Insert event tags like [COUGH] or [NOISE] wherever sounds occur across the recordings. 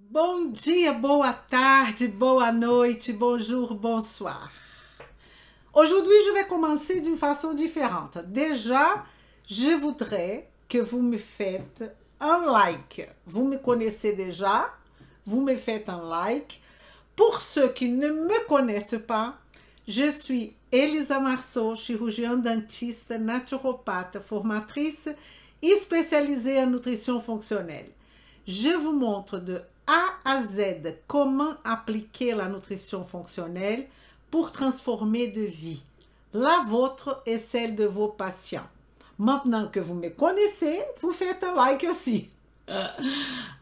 Bonjour, dia, boa tarde, boa noite, bonjour, bonsoir. Aujourd'hui, je vais commencer d'une façon différente. Déjà, je voudrais que vous me faites un like. Vous me connaissez déjà, vous me faites un like. Pour ceux qui ne me connaissent pas, je suis Elisa Marceau, chirurgien dentiste, naturopathe, formatrice et spécialisée en nutrition fonctionnelle. Je vous montre de a à Z comment appliquer la nutrition fonctionnelle pour transformer de vie, la vôtre et celle de vos patients. Maintenant que vous me connaissez, vous faites un like aussi. [LAUGHS]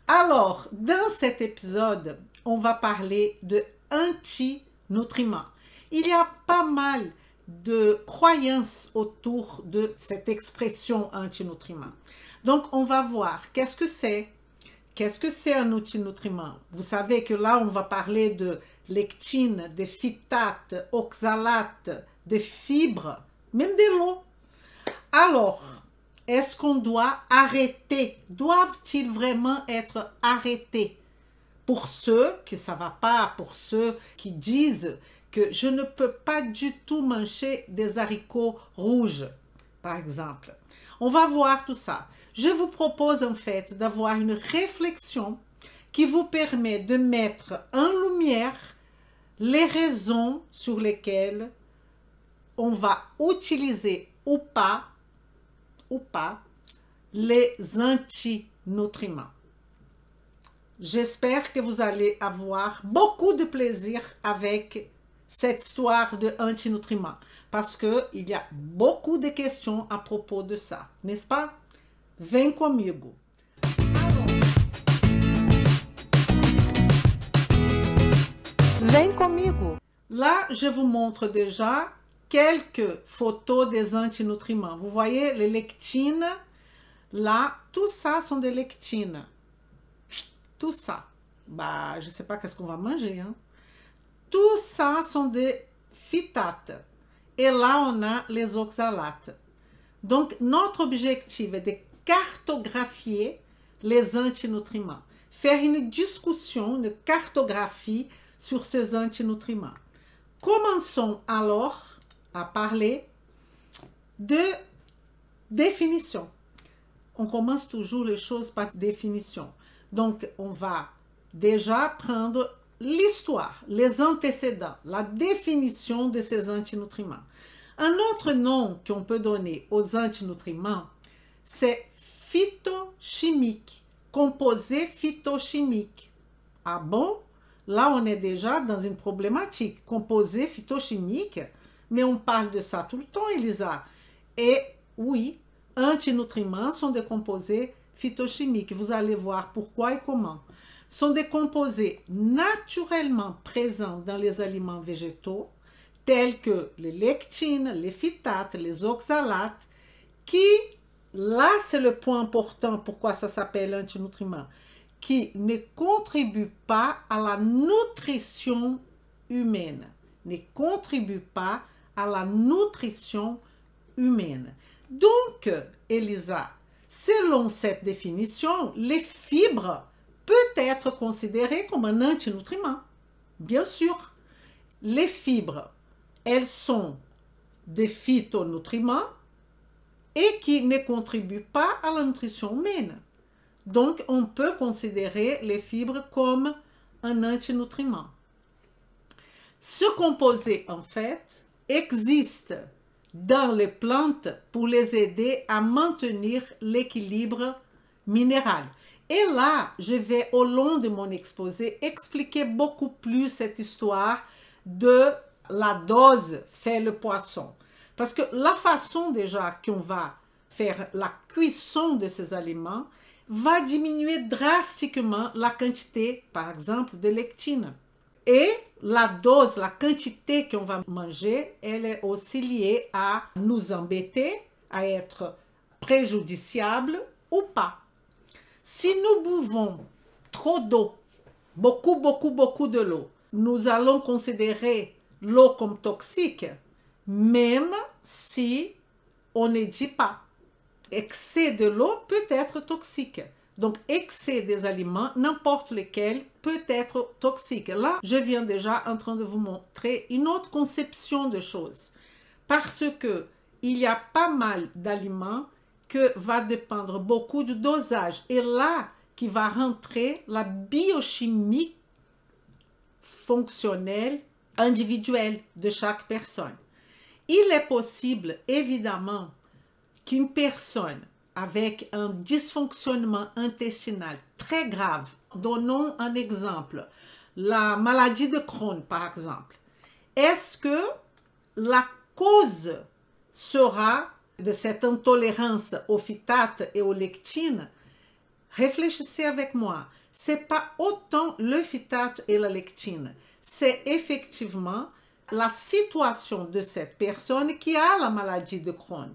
Alors, dans cet épisode, on va parler de anti-nutriments. Il y a pas mal de croyances autour de cette expression anti-nutriments. Donc, on va voir qu'est-ce que c'est, Qu'est-ce que c'est un outil nutriment Vous savez que là, on va parler de lectine, de phytate, oxalate, de fibres, même de l'eau. Alors, est-ce qu'on doit arrêter Doivent-ils vraiment être arrêtés Pour ceux que ça va pas, pour ceux qui disent que je ne peux pas du tout manger des haricots rouges, par exemple. On va voir tout ça je vous propose en fait d'avoir une réflexion qui vous permet de mettre en lumière les raisons sur lesquelles on va utiliser ou pas, ou pas les antinutriments. J'espère que vous allez avoir beaucoup de plaisir avec cette histoire de antinutriments parce qu'il y a beaucoup de questions à propos de ça, n'est-ce pas? Vem comigo. Vem comigo. Là, je vous montre déjà quelques photos des antinutriments. Vous voyez les lectines là, tout ça sont des lectines. Tout ça. Bah, je sais pas qu'est-ce qu'on va manger, hein. Tout ça sont des phytates. Et là, on a les oxalates. Donc, notre objectif est de cartographier les antinutriments, faire une discussion, une cartographie sur ces antinutriments. Commençons alors à parler de définition. On commence toujours les choses par définition. Donc, on va déjà prendre l'histoire, les antécédents, la définition de ces antinutriments. Un autre nom qu'on peut donner aux antinutriments c'est phytochimique, composé phytochimique. Ah bon Là, on est déjà dans une problématique. Composé phytochimique, mais on parle de ça tout le temps, Elisa. Et oui, antinutriments sont des composés phytochimiques. Vous allez voir pourquoi et comment. Sont des composés naturellement présents dans les aliments végétaux, tels que les lectines, les phytates, les oxalates, qui Là, c'est le point important pourquoi ça s'appelle antinutriment, qui ne contribue pas à la nutrition humaine, ne contribue pas à la nutrition humaine. Donc, Elisa, selon cette définition, les fibres peuvent être considérées comme un antinutriment. Bien sûr, les fibres, elles sont des phytonutriments, et qui ne contribuent pas à la nutrition humaine. Donc, on peut considérer les fibres comme un antinutriment. Ce composé, en fait, existe dans les plantes pour les aider à maintenir l'équilibre minéral. Et là, je vais au long de mon exposé expliquer beaucoup plus cette histoire de la dose fait le poisson. Parce que la façon déjà qu'on va faire la cuisson de ces aliments va diminuer drastiquement la quantité, par exemple, de lectine. Et la dose, la quantité qu'on va manger, elle est aussi liée à nous embêter, à être préjudiciable ou pas. Si nous buvons trop d'eau, beaucoup, beaucoup, beaucoup de l'eau, nous allons considérer l'eau comme toxique même si on ne dit pas. Excès de l'eau peut être toxique. Donc, excès des aliments, n'importe lesquels, peut être toxique. Là, je viens déjà en train de vous montrer une autre conception de choses. Parce que il y a pas mal d'aliments que va dépendre beaucoup du dosage. Et là, qui va rentrer la biochimie fonctionnelle individuelle de chaque personne. Il est possible, évidemment, qu'une personne avec un dysfonctionnement intestinal très grave, donnons un exemple, la maladie de Crohn, par exemple, est-ce que la cause sera de cette intolérance au phytate et aux lectine? réfléchissez avec moi. C'est pas autant le phytate et la lectine. C'est effectivement la situation de cette personne qui a la maladie de Crohn.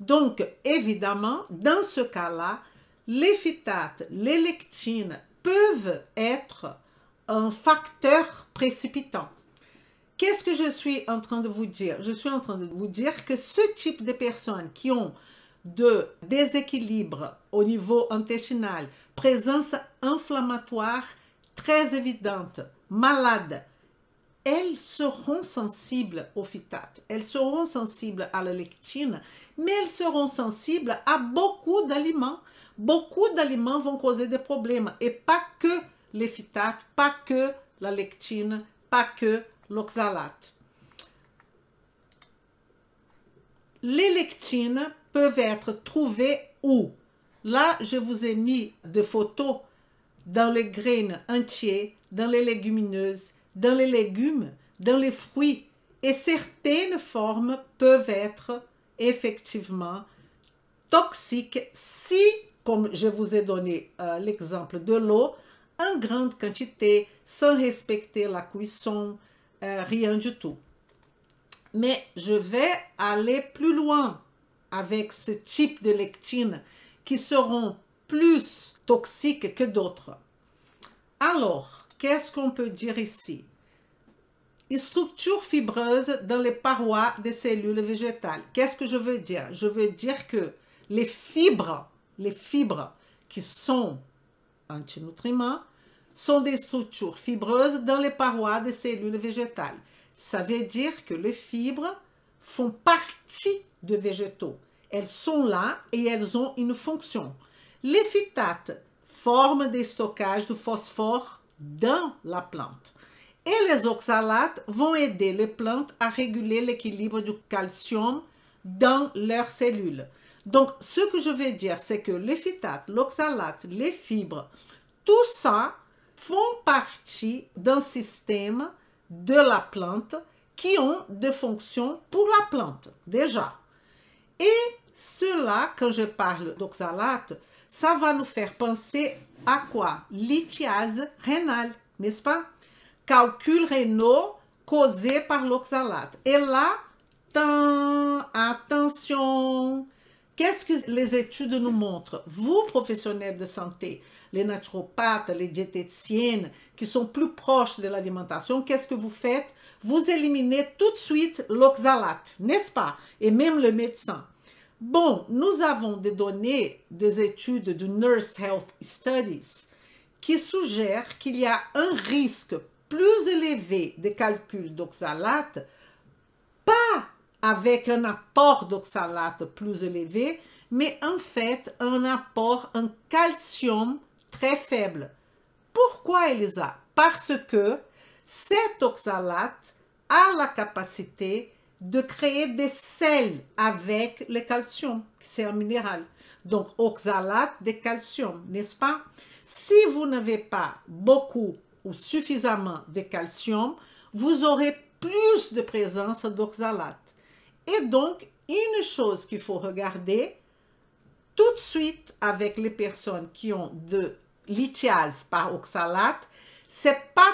Donc, évidemment, dans ce cas-là, les phytates, les lectines peuvent être un facteur précipitant. Qu'est-ce que je suis en train de vous dire Je suis en train de vous dire que ce type de personnes qui ont de déséquilibre au niveau intestinal, présence inflammatoire très évidente, malade, elles seront sensibles aux phytates, elles seront sensibles à la lectine, mais elles seront sensibles à beaucoup d'aliments. Beaucoup d'aliments vont causer des problèmes et pas que les phytates, pas que la lectine, pas que l'oxalate. Les lectines peuvent être trouvées où Là, je vous ai mis des photos dans les graines entières, dans les légumineuses, dans les légumes, dans les fruits, et certaines formes peuvent être effectivement toxiques si, comme je vous ai donné euh, l'exemple de l'eau, en grande quantité, sans respecter la cuisson, euh, rien du tout. Mais je vais aller plus loin avec ce type de lectines qui seront plus toxiques que d'autres. Alors, Qu'est-ce qu'on peut dire ici? structure fibreuse dans les parois des cellules végétales. Qu'est-ce que je veux dire? Je veux dire que les fibres, les fibres qui sont antinutriments, sont des structures fibreuses dans les parois des cellules végétales. Ça veut dire que les fibres font partie de végétaux. Elles sont là et elles ont une fonction. Les phytates forment des stockages de phosphore dans la plante. Et les oxalates vont aider les plantes à réguler l'équilibre du calcium dans leurs cellules. Donc, ce que je vais dire, c'est que les phytates, l'oxalate, les fibres, tout ça font partie d'un système de la plante qui ont des fonctions pour la plante, déjà. Et cela, quand je parle d'oxalate, ça va nous faire penser à quoi Lithiase rénale, n'est-ce pas Calcul rénaux causé par l'oxalate. Et là, attention, Qu'est-ce que les études nous montrent Vous, professionnels de santé, les naturopathes, les diététiciennes, qui sont plus proches de l'alimentation, qu'est-ce que vous faites Vous éliminez tout de suite l'oxalate, n'est-ce pas Et même le médecin. Bon, nous avons des données des études du Nurse Health Studies qui suggèrent qu'il y a un risque plus élevé de calcul d'oxalate, pas avec un apport d'oxalate plus élevé, mais en fait un apport en calcium très faible. Pourquoi, Elisa Parce que cet oxalate a la capacité de créer des sels avec le calcium, c'est un minéral. Donc, oxalate de calcium, n'est-ce pas? Si vous n'avez pas beaucoup ou suffisamment de calcium, vous aurez plus de présence d'oxalate. Et donc, une chose qu'il faut regarder tout de suite avec les personnes qui ont de lithiase par oxalate, c'est pas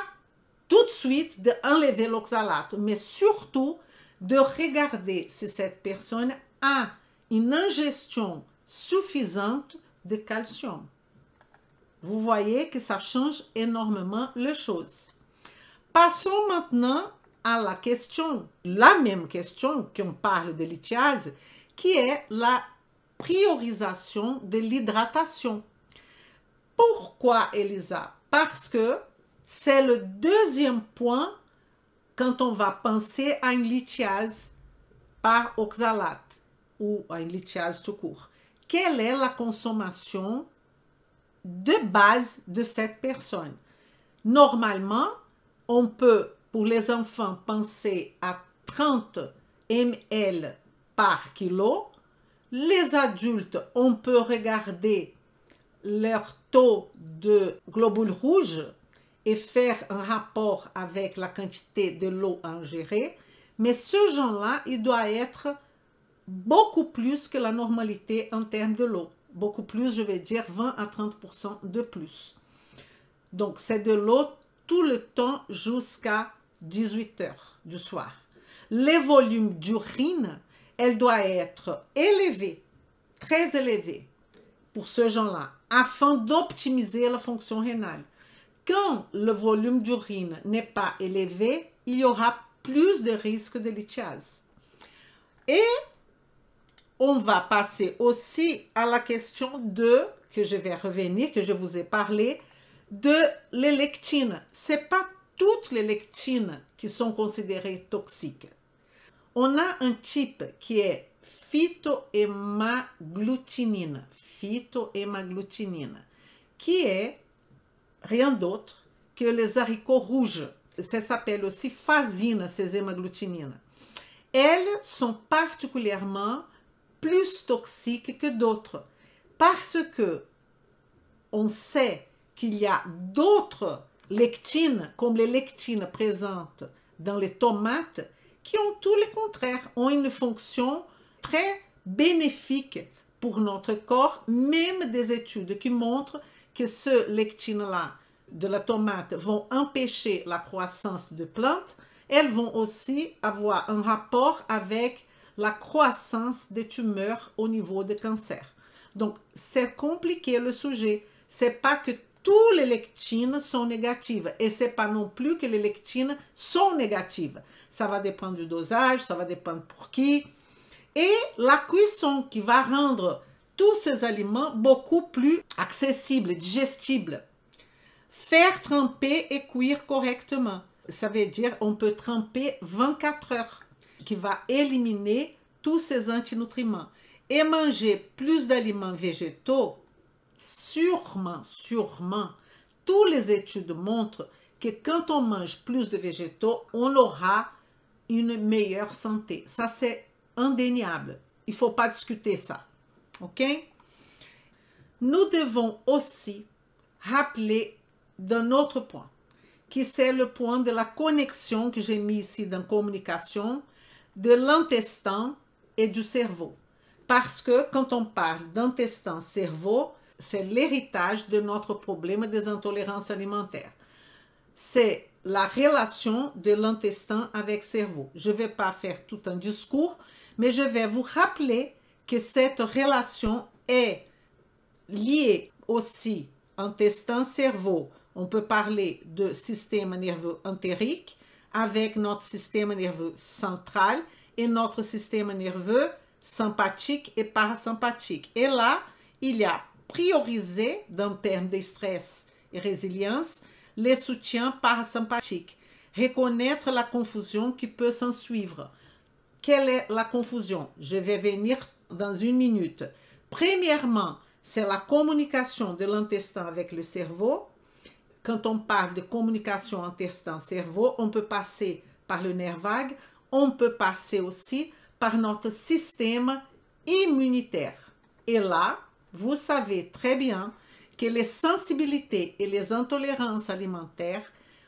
tout de suite d'enlever l'oxalate, mais surtout de regarder si cette personne a une ingestion suffisante de calcium. Vous voyez que ça change énormément les choses. Passons maintenant à la question, la même question qu'on parle de lithiase, qui est la priorisation de l'hydratation. Pourquoi, Elisa? Parce que c'est le deuxième point quand on va penser à une lithiase par oxalate ou à une lithiase tout court, quelle est la consommation de base de cette personne Normalement, on peut, pour les enfants, penser à 30 ml par kilo. Les adultes, on peut regarder leur taux de globules rouges et faire un rapport avec la quantité de l'eau ingérée, mais ce genre-là, il doit être beaucoup plus que la normalité en termes de l'eau. Beaucoup plus, je vais dire 20 à 30% de plus. Donc, c'est de l'eau tout le temps jusqu'à 18 heures du soir. Les volumes d'urine, elle doit être élevée, très élevée pour ce genre-là, afin d'optimiser la fonction rénale. Quand le volume d'urine n'est pas élevé, il y aura plus de risques de lithiase. Et on va passer aussi à la question de, que je vais revenir, que je vous ai parlé, de les lectines. Ce n'est pas toutes les lectines qui sont considérées toxiques. On a un type qui est phytohémagglutinine, phytohémagglutinine, qui est rien d'autre que les haricots rouges. Ça s'appelle aussi fazina, ces hémagglutinines. Elles sont particulièrement plus toxiques que d'autres parce que on sait qu'il y a d'autres lectines, comme les lectines présentes dans les tomates, qui ont tout le contraire, ont une fonction très bénéfique pour notre corps, même des études qui montrent que ce lectine-là de la tomate vont empêcher la croissance de plantes, elles vont aussi avoir un rapport avec la croissance des tumeurs au niveau des cancers. Donc, c'est compliqué le sujet. C'est pas que tous les lectines sont négatives et c'est pas non plus que les lectines sont négatives. Ça va dépendre du dosage, ça va dépendre pour qui. Et la cuisson qui va rendre tous ces aliments beaucoup plus accessibles, digestibles. Faire tremper et cuire correctement. Ça veut dire on peut tremper 24 heures, qui va éliminer tous ces antinutriments. Et manger plus d'aliments végétaux, sûrement, sûrement, toutes les études montrent que quand on mange plus de végétaux, on aura une meilleure santé. Ça, c'est indéniable. Il ne faut pas discuter ça. OK? Nous devons aussi rappeler d'un autre point, qui c'est le point de la connexion que j'ai mis ici dans communication de l'intestin et du cerveau. Parce que quand on parle d'intestin-cerveau, c'est l'héritage de notre problème des intolérances alimentaires. C'est la relation de l'intestin avec cerveau. Je ne vais pas faire tout un discours, mais je vais vous rappeler que cette relation est liée aussi intestin cerveau. On peut parler de système nerveux entérique avec notre système nerveux central et notre système nerveux sympathique et parasympathique. Et là, il y a priorisé, dans le terme de stress et résilience, les soutiens parasympathiques. Reconnaître la confusion qui peut s'en suivre. Quelle est la confusion Je vais venir dans une minute. Premièrement, c'est la communication de l'intestin avec le cerveau. Quand on parle de communication intestin-cerveau, on peut passer par le nerf vague, on peut passer aussi par notre système immunitaire. Et là, vous savez très bien que les sensibilités et les intolérances alimentaires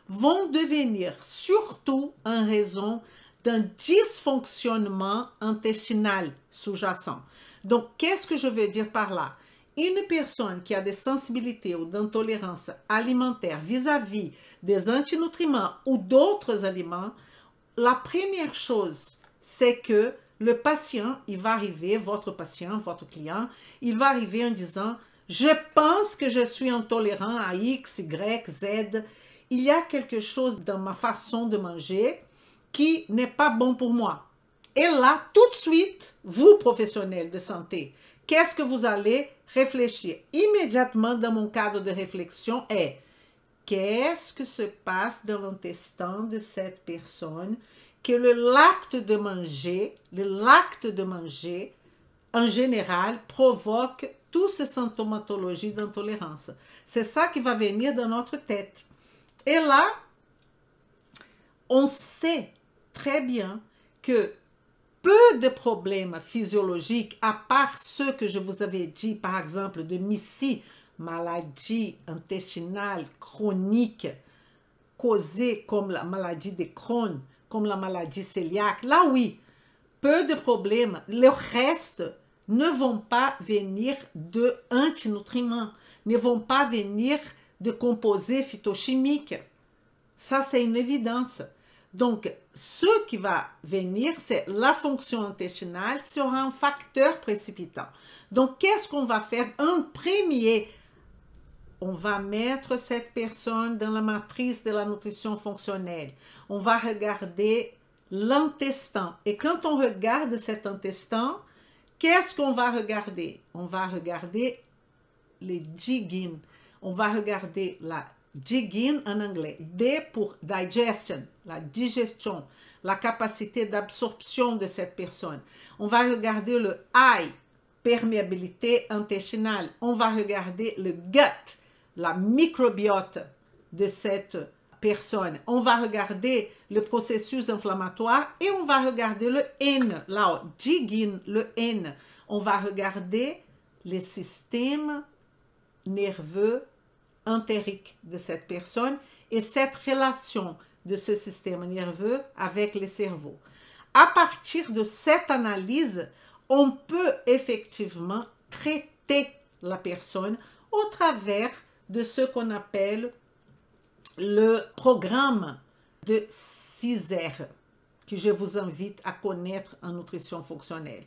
vont devenir surtout en raison d'un dysfonctionnement intestinal sous-jacent. Donc, qu'est-ce que je veux dire par là? Une personne qui a des sensibilités ou d'intolérance alimentaire vis-à-vis des antinutriments ou d'autres aliments, la première chose, c'est que le patient, il va arriver, votre patient, votre client, il va arriver en disant, je pense que je suis intolérant à X, Y, Z. Il y a quelque chose dans ma façon de manger qui n'est pas bon pour moi. Et là, tout de suite, vous, professionnels de santé, qu'est-ce que vous allez réfléchir immédiatement dans mon cadre de réflexion est qu'est-ce que se passe dans l'intestin de cette personne que le l'acte de manger, le l'acte de manger, en général, provoque toute cette symptomatologie d'intolérance. C'est ça qui va venir dans notre tête. Et là, on sait très bien que peu de problèmes physiologiques, à part ceux que je vous avais dit, par exemple, de MISI, maladie intestinale chronique, causée comme la maladie de Crohn, comme la maladie cœliaque, là oui, peu de problèmes. Le reste ne vont pas venir de antinutriments, ne vont pas venir de composés phytochimiques. Ça, c'est une évidence. Donc, ce qui va venir, c'est la fonction intestinale sera un facteur précipitant. Donc, qu'est-ce qu'on va faire En premier, on va mettre cette personne dans la matrice de la nutrition fonctionnelle. On va regarder l'intestin. Et quand on regarde cet intestin, qu'est-ce qu'on va regarder On va regarder les jiggins. On va regarder la in en anglais. D pour digestion, la digestion, la capacité d'absorption de cette personne. On va regarder le I, perméabilité intestinale. On va regarder le gut, la microbiote de cette personne. On va regarder le processus inflammatoire et on va regarder le N, là, in le N. On va regarder les systèmes nerveux entérique de cette personne et cette relation de ce système nerveux avec le cerveau. À partir de cette analyse, on peut effectivement traiter la personne au travers de ce qu'on appelle le programme de 6 R que je vous invite à connaître en nutrition fonctionnelle.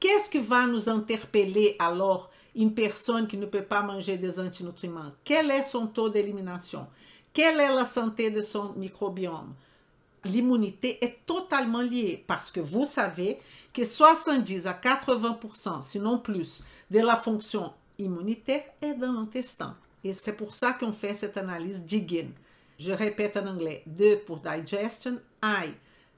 Qu'est-ce qui va nous interpeller alors une personne qui ne peut pas manger des antinutriments? Quel est son taux d'élimination? Quelle est la santé de son microbiome? L'immunité est totalement liée parce que vous savez que 70 à 80%, sinon plus, de la fonction immunitaire est dans l'intestin. Et c'est pour ça qu'on fait cette analyse d'IGIN. Je répète en anglais, D pour digestion, I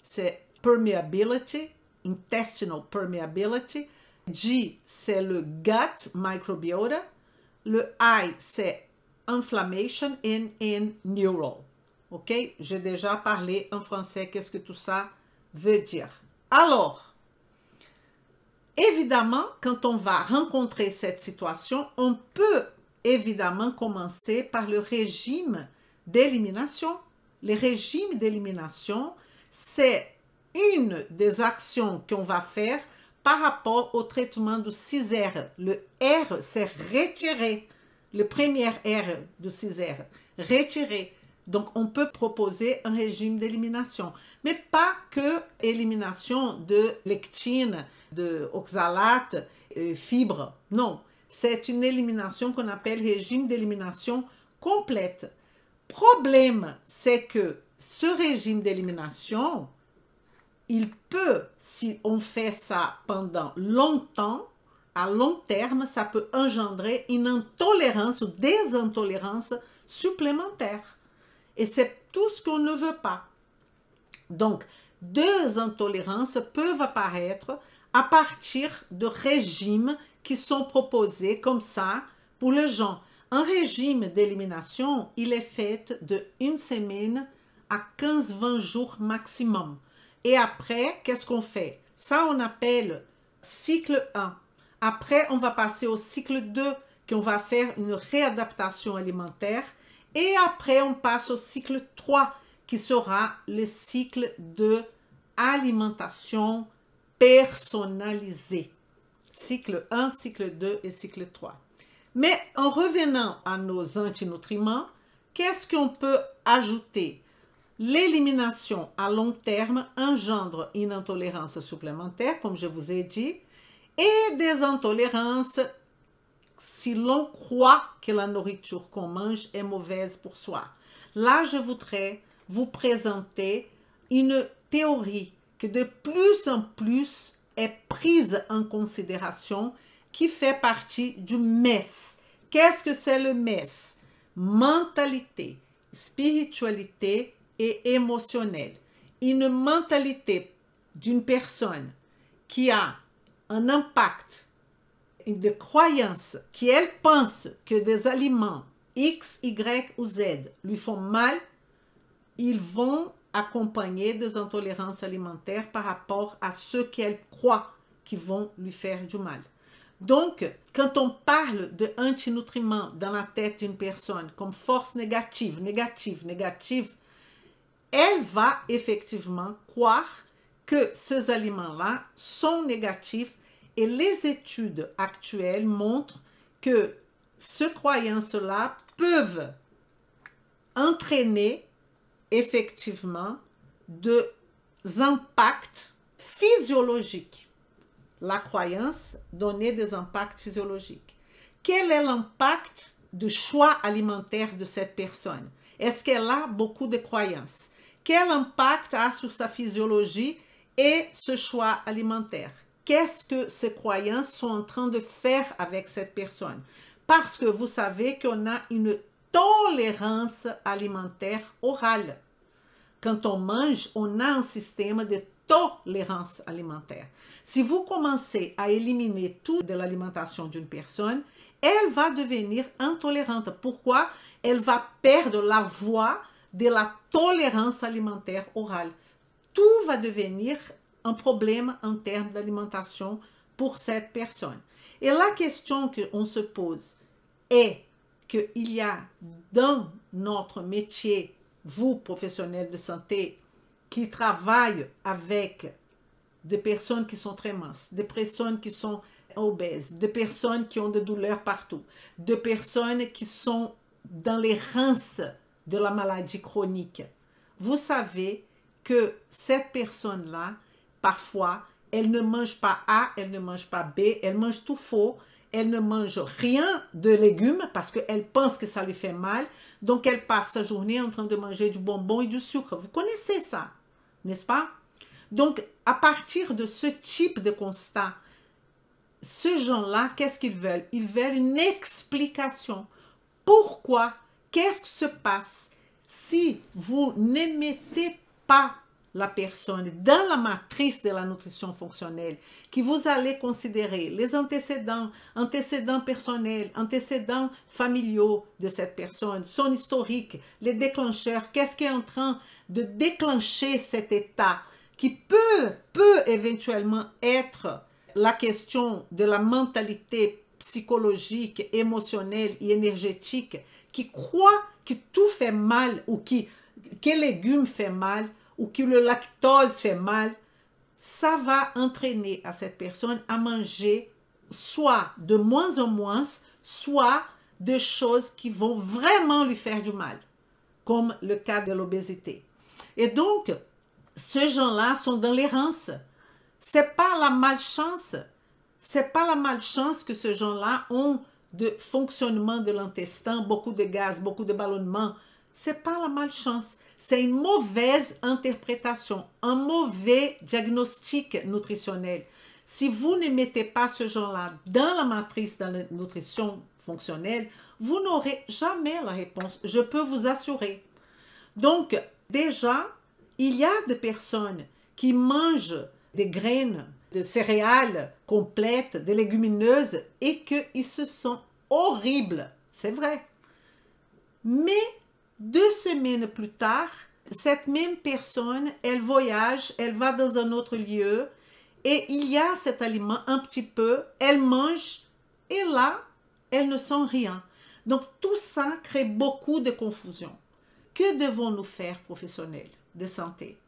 c'est permeability, intestinal permeability, G, c'est le gut microbiota. Le I, c'est inflammation in, in neural. OK? J'ai déjà parlé en français qu'est-ce que tout ça veut dire. Alors, évidemment, quand on va rencontrer cette situation, on peut évidemment commencer par le régime d'élimination. Le régime d'élimination, c'est une des actions qu'on va faire par rapport au traitement du 6R. Le R, c'est retirer. Le premier R du 6R, retirer. Donc, on peut proposer un régime d'élimination, mais pas que élimination de lectine, de oxalate, fibres. Non, c'est une élimination qu'on appelle régime d'élimination complète. Problème, c'est que ce régime d'élimination, il peut, si on fait ça pendant longtemps, à long terme, ça peut engendrer une intolérance ou des intolérances supplémentaires. Et c'est tout ce qu'on ne veut pas. Donc, deux intolérances peuvent apparaître à partir de régimes qui sont proposés comme ça pour les gens. Un régime d'élimination, il est fait de une semaine à 15-20 jours maximum. Et après, qu'est-ce qu'on fait Ça, on appelle cycle 1. Après, on va passer au cycle 2, on va faire une réadaptation alimentaire. Et après, on passe au cycle 3, qui sera le cycle de alimentation personnalisée. Cycle 1, cycle 2 et cycle 3. Mais en revenant à nos antinutriments, qu'est-ce qu'on peut ajouter L'élimination à long terme engendre une intolérance supplémentaire, comme je vous ai dit, et des intolérances si l'on croit que la nourriture qu'on mange est mauvaise pour soi. Là, je voudrais vous présenter une théorie que de plus en plus est prise en considération qui fait partie du MES. Qu'est-ce que c'est le MES Mentalité, spiritualité émotionnel Une mentalité d'une personne qui a un impact de croyance, qui elle pense que des aliments X, Y ou Z lui font mal, ils vont accompagner des intolérances alimentaires par rapport à ceux qu'elle croit qui vont lui faire du mal. Donc, quand on parle de antinutriments dans la tête d'une personne comme force négative, négative, négative, elle va effectivement croire que ces aliments-là sont négatifs et les études actuelles montrent que ces croyances-là peuvent entraîner effectivement des impacts physiologiques. La croyance donner des impacts physiologiques. Quel est l'impact du choix alimentaire de cette personne? Est-ce qu'elle a beaucoup de croyances? Quel impact a sur sa physiologie et ce choix alimentaire Qu'est-ce que ces croyances sont en train de faire avec cette personne Parce que vous savez qu'on a une tolérance alimentaire orale. Quand on mange, on a un système de tolérance alimentaire. Si vous commencez à éliminer tout de l'alimentation d'une personne, elle va devenir intolérante. Pourquoi Elle va perdre la voix de la tolérance alimentaire orale. Tout va devenir un problème en termes d'alimentation pour cette personne. Et la question qu'on se pose est qu'il y a dans notre métier, vous, professionnels de santé, qui travaillent avec des personnes qui sont très minces, des personnes qui sont obèses, des personnes qui ont des douleurs partout, des personnes qui sont dans les rances de la maladie chronique. Vous savez que cette personne-là, parfois, elle ne mange pas A, elle ne mange pas B, elle mange tout faux, elle ne mange rien de légumes parce qu'elle pense que ça lui fait mal. Donc, elle passe sa journée en train de manger du bonbon et du sucre. Vous connaissez ça, n'est-ce pas? Donc, à partir de ce type de constat, ce gens-là, qu'est-ce qu'ils veulent Ils veulent une explication. Pourquoi Qu'est-ce qui se passe si vous mettez pas la personne dans la matrice de la nutrition fonctionnelle, que vous allez considérer les antécédents, antécédents personnels, antécédents familiaux de cette personne, son historique, les déclencheurs, qu'est-ce qui est en train de déclencher cet état qui peut, peut éventuellement être la question de la mentalité psychologique, émotionnelle et énergétique qui croient que tout fait mal ou que les légumes fait mal ou que le lactose fait mal, ça va entraîner à cette personne à manger soit de moins en moins, soit des choses qui vont vraiment lui faire du mal, comme le cas de l'obésité. Et donc, ces gens-là sont dans l'errance. C'est pas la malchance, c'est pas la malchance que ces gens-là ont de fonctionnement de l'intestin, beaucoup de gaz, beaucoup de ballonnement. C'est pas la malchance, c'est une mauvaise interprétation, un mauvais diagnostic nutritionnel. Si vous ne mettez pas ce genre-là dans la matrice de la nutrition fonctionnelle, vous n'aurez jamais la réponse, je peux vous assurer. Donc, déjà, il y a des personnes qui mangent des graines, des céréales, complète, des légumineuses, et qu'ils se sentent horribles. C'est vrai. Mais deux semaines plus tard, cette même personne, elle voyage, elle va dans un autre lieu, et il y a cet aliment un petit peu, elle mange, et là, elle ne sent rien. Donc tout ça crée beaucoup de confusion. Que devons-nous faire, professionnels de santé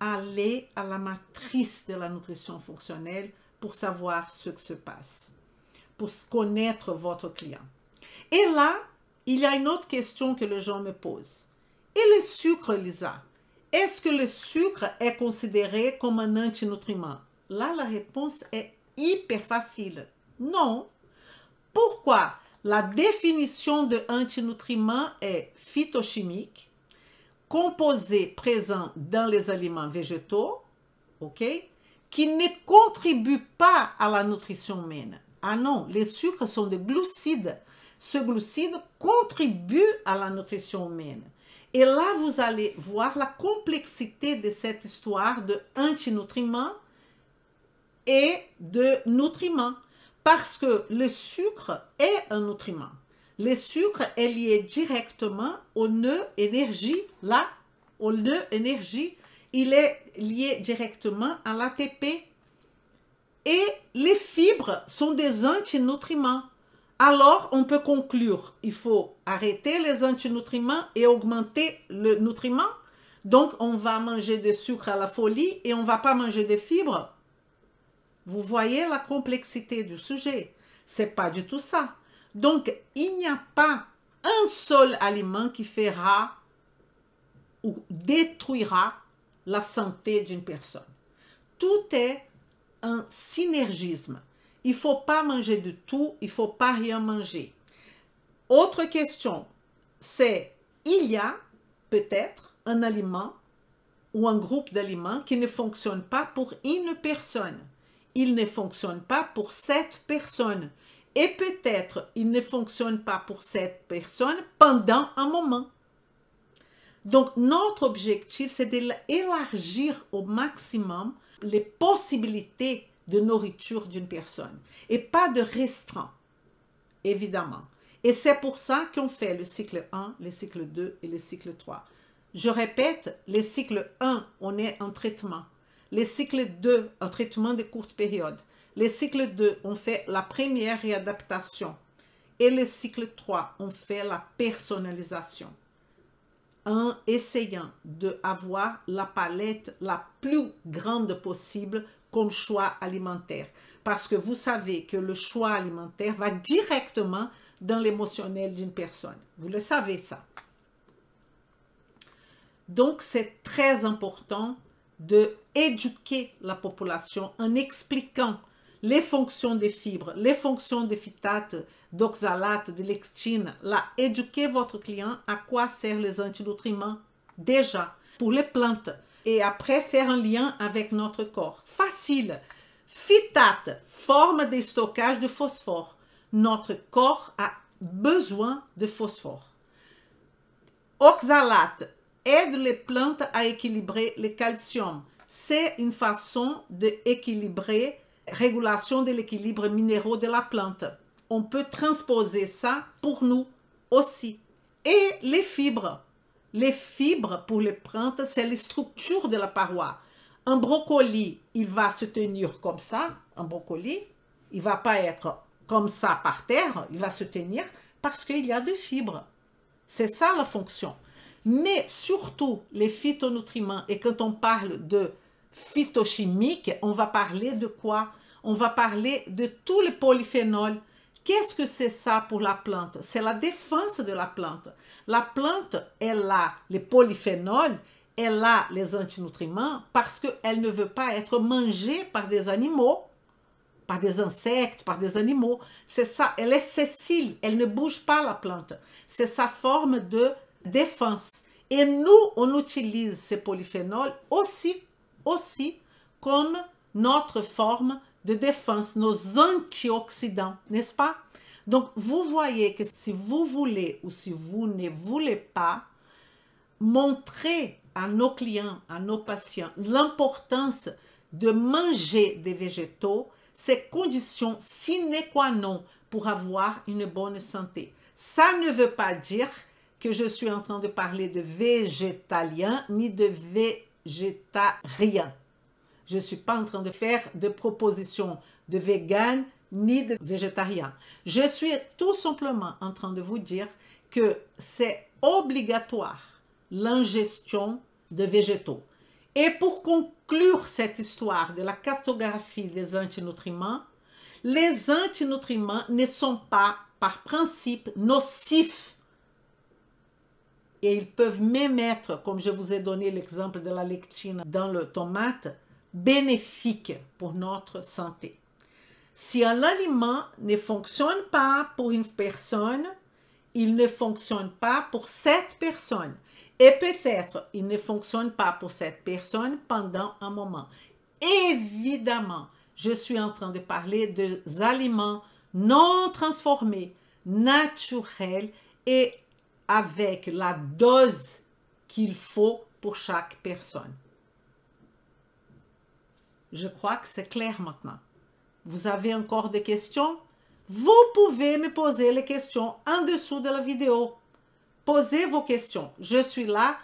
Aller à la matrice de la nutrition fonctionnelle pour savoir ce qui se passe, pour connaître votre client. Et là, il y a une autre question que les gens me posent. Et le sucre, Lisa Est-ce que le sucre est considéré comme un antinutriment Là, la réponse est hyper facile. Non. Pourquoi La définition de antinutriment est phytochimique, composé présent dans les aliments végétaux, ok qui ne contribue pas à la nutrition humaine. Ah non, les sucres sont des glucides. Ce glucide contribue à la nutrition humaine. Et là, vous allez voir la complexité de cette histoire de nutriments et de nutriments. Parce que le sucre est un nutriment. Le sucre est lié directement au nœud énergie, là, au nœud énergie il est lié directement à l'ATP. Et les fibres sont des antinutriments. Alors, on peut conclure, il faut arrêter les antinutriments et augmenter le nutriment. Donc, on va manger des sucre à la folie et on ne va pas manger des fibres. Vous voyez la complexité du sujet. C'est pas du tout ça. Donc, il n'y a pas un seul aliment qui fera ou détruira la santé d'une personne. Tout est un synergisme. Il ne faut pas manger de tout, il ne faut pas rien manger. Autre question, c'est il y a peut-être un aliment ou un groupe d'aliments qui ne fonctionne pas pour une personne. Il ne fonctionne pas pour cette personne. Et peut-être il ne fonctionne pas pour cette personne pendant un moment. Donc, notre objectif, c'est d'élargir au maximum les possibilités de nourriture d'une personne et pas de restreindre, évidemment. Et c'est pour ça qu'on fait le cycle 1, le cycle 2 et le cycle 3. Je répète, le cycle 1, on est en traitement. Le cycle 2, un traitement de courte période. Le cycle 2, on fait la première réadaptation. Et le cycle 3, on fait la personnalisation en essayant d'avoir la palette la plus grande possible comme choix alimentaire. Parce que vous savez que le choix alimentaire va directement dans l'émotionnel d'une personne. Vous le savez ça. Donc c'est très important de éduquer la population en expliquant les fonctions des fibres, les fonctions des phytates, d'oxalate de lectine là, éduquez votre client à quoi servent les antinutriments déjà pour les plantes et après faire un lien avec notre corps. Facile. Phytate, forme de stockage de phosphore. Notre corps a besoin de phosphore. Oxalate aide les plantes à équilibrer le calcium. C'est une façon d'équilibrer, régulation de l'équilibre minéraux de la plante on peut transposer ça pour nous aussi. Et les fibres. Les fibres pour les plantes, c'est les structures de la paroi. Un brocoli, il va se tenir comme ça, un brocoli, il va pas être comme ça par terre, il va se tenir parce qu'il y a des fibres. C'est ça la fonction. Mais surtout, les phytonutriments, et quand on parle de phytochimique, on va parler de quoi On va parler de tous les polyphénols Qu'est-ce que c'est ça pour la plante? C'est la défense de la plante. La plante, elle a les polyphénols, elle a les antinutriments parce qu'elle ne veut pas être mangée par des animaux, par des insectes, par des animaux. C'est ça, elle est sessile, elle ne bouge pas la plante. C'est sa forme de défense. Et nous, on utilise ces polyphénols aussi, aussi comme notre forme de défense, nos antioxydants, n'est-ce pas Donc, vous voyez que si vous voulez ou si vous ne voulez pas, montrer à nos clients, à nos patients, l'importance de manger des végétaux, c'est condition sine qua non pour avoir une bonne santé. Ça ne veut pas dire que je suis en train de parler de végétalien ni de végétarien. Je ne suis pas en train de faire de propositions de vegan ni de végétarien. Je suis tout simplement en train de vous dire que c'est obligatoire l'ingestion de végétaux. Et pour conclure cette histoire de la cartographie des antinutriments, les antinutriments ne sont pas, par principe, nocifs. Et ils peuvent même être, comme je vous ai donné l'exemple de la lectine dans le tomate, bénéfique pour notre santé. Si un aliment ne fonctionne pas pour une personne, il ne fonctionne pas pour cette personne. Et peut-être il ne fonctionne pas pour cette personne pendant un moment. Évidemment, je suis en train de parler des aliments non transformés, naturels et avec la dose qu'il faut pour chaque personne. Je crois que c'est clair maintenant. Vous avez encore des questions Vous pouvez me poser les questions en dessous de la vidéo. Posez vos questions. Je suis là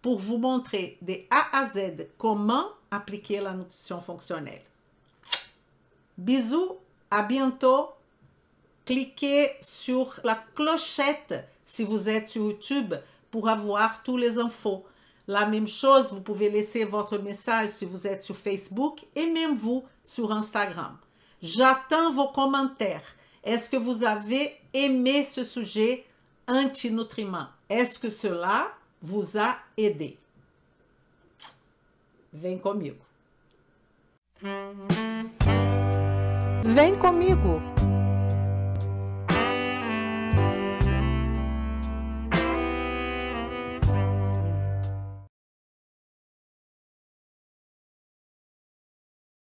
pour vous montrer de A à Z comment appliquer la nutrition fonctionnelle. Bisous, à bientôt. Cliquez sur la clochette si vous êtes sur YouTube pour avoir toutes les infos. La même chose, vous pouvez laisser votre message si vous êtes sur Facebook et même vous sur Instagram. J'attends vos commentaires. Est-ce que vous avez aimé ce sujet anti-nutriments? Est-ce que cela vous a aidé? Vem comigo. Vem comigo.